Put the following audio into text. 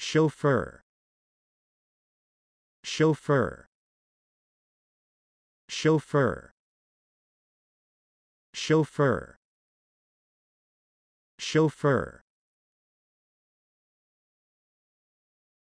chauffeur chauffeur chauffeur chauffeur chauffeur